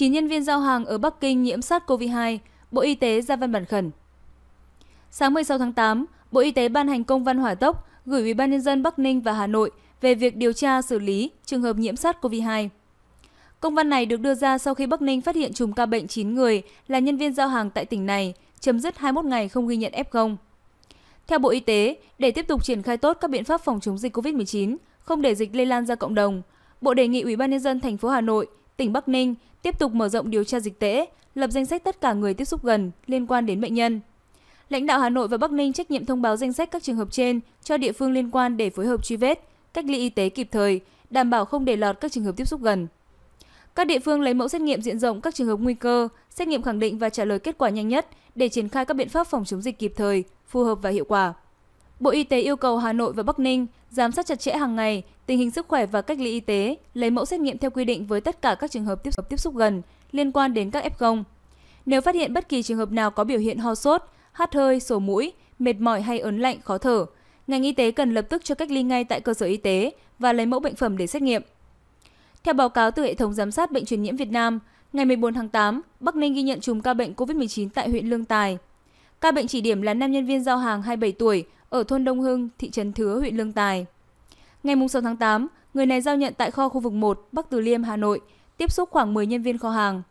9 nhân viên giao hàng ở Bắc Kinh nhiễm SARS-CoV-2, Bộ Y tế ra văn bản khẩn. Sáng 16 tháng 8, Bộ Y tế ban hành công văn hỏa tốc gửi Ủy ban nhân dân Bắc Ninh và Hà Nội về việc điều tra xử lý trường hợp nhiễm SARS-CoV-2. Công văn này được đưa ra sau khi Bắc Ninh phát hiện chùm ca bệnh 9 người là nhân viên giao hàng tại tỉnh này, chấm dứt 21 ngày không ghi nhận F0. Theo Bộ Y tế, để tiếp tục triển khai tốt các biện pháp phòng chống dịch COVID-19, không để dịch lây lan ra cộng đồng, Bộ đề nghị Ủy ban nhân dân thành phố Hà Nội tỉnh Bắc Ninh tiếp tục mở rộng điều tra dịch tễ, lập danh sách tất cả người tiếp xúc gần liên quan đến bệnh nhân. Lãnh đạo Hà Nội và Bắc Ninh trách nhiệm thông báo danh sách các trường hợp trên cho địa phương liên quan để phối hợp truy vết, cách ly y tế kịp thời, đảm bảo không để lọt các trường hợp tiếp xúc gần. Các địa phương lấy mẫu xét nghiệm diện rộng các trường hợp nguy cơ, xét nghiệm khẳng định và trả lời kết quả nhanh nhất để triển khai các biện pháp phòng chống dịch kịp thời, phù hợp và hiệu quả. Bộ Y tế yêu cầu Hà Nội và Bắc Ninh giám sát chặt chẽ hàng ngày tình hình sức khỏe và cách ly y tế, lấy mẫu xét nghiệm theo quy định với tất cả các trường hợp tiếp xúc, tiếp xúc gần liên quan đến các F0. Nếu phát hiện bất kỳ trường hợp nào có biểu hiện ho sốt, hắt hơi, sổ mũi, mệt mỏi hay ớn lạnh, khó thở, ngành y tế cần lập tức cho cách ly ngay tại cơ sở y tế và lấy mẫu bệnh phẩm để xét nghiệm. Theo báo cáo từ hệ thống giám sát bệnh truyền nhiễm Việt Nam, ngày 14 tháng 8, Bắc Ninh ghi nhận chùm ca bệnh COVID-19 tại huyện Lương Tài. Ca bệnh chỉ điểm là nam nhân viên giao hàng 27 tuổi ở thôn Đông Hưng, thị trấn Thứa, huyện Lương Tài. Ngày 6 tháng 8, người này giao nhận tại kho khu vực 1, Bắc Từ Liêm, Hà Nội, tiếp xúc khoảng 10 nhân viên kho hàng.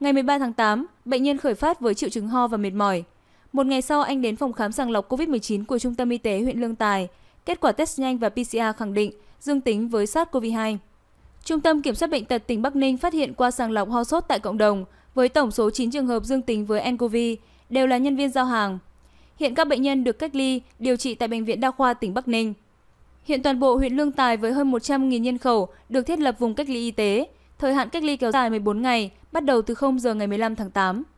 Ngày 13 tháng 8, bệnh nhân khởi phát với triệu chứng ho và mệt mỏi. Một ngày sau, anh đến phòng khám sàng lọc COVID-19 của Trung tâm Y tế huyện Lương Tài. Kết quả test nhanh và PCR khẳng định dương tính với SARS-CoV-2. Trung tâm Kiểm soát Bệnh tật tỉnh Bắc Ninh phát hiện qua sàng lọc ho sốt tại cộng đồng với tổng số 9 trường hợp dương tính với nCoV, đều là nhân viên giao hàng. Hiện các bệnh nhân được cách ly, điều trị tại Bệnh viện Đa khoa tỉnh Bắc Ninh. Hiện toàn bộ huyện Lương Tài với hơn 100.000 nhân khẩu được thiết lập vùng cách ly y tế. Thời hạn cách ly kéo dài 14 ngày, bắt đầu từ 0 giờ ngày 15 tháng 8.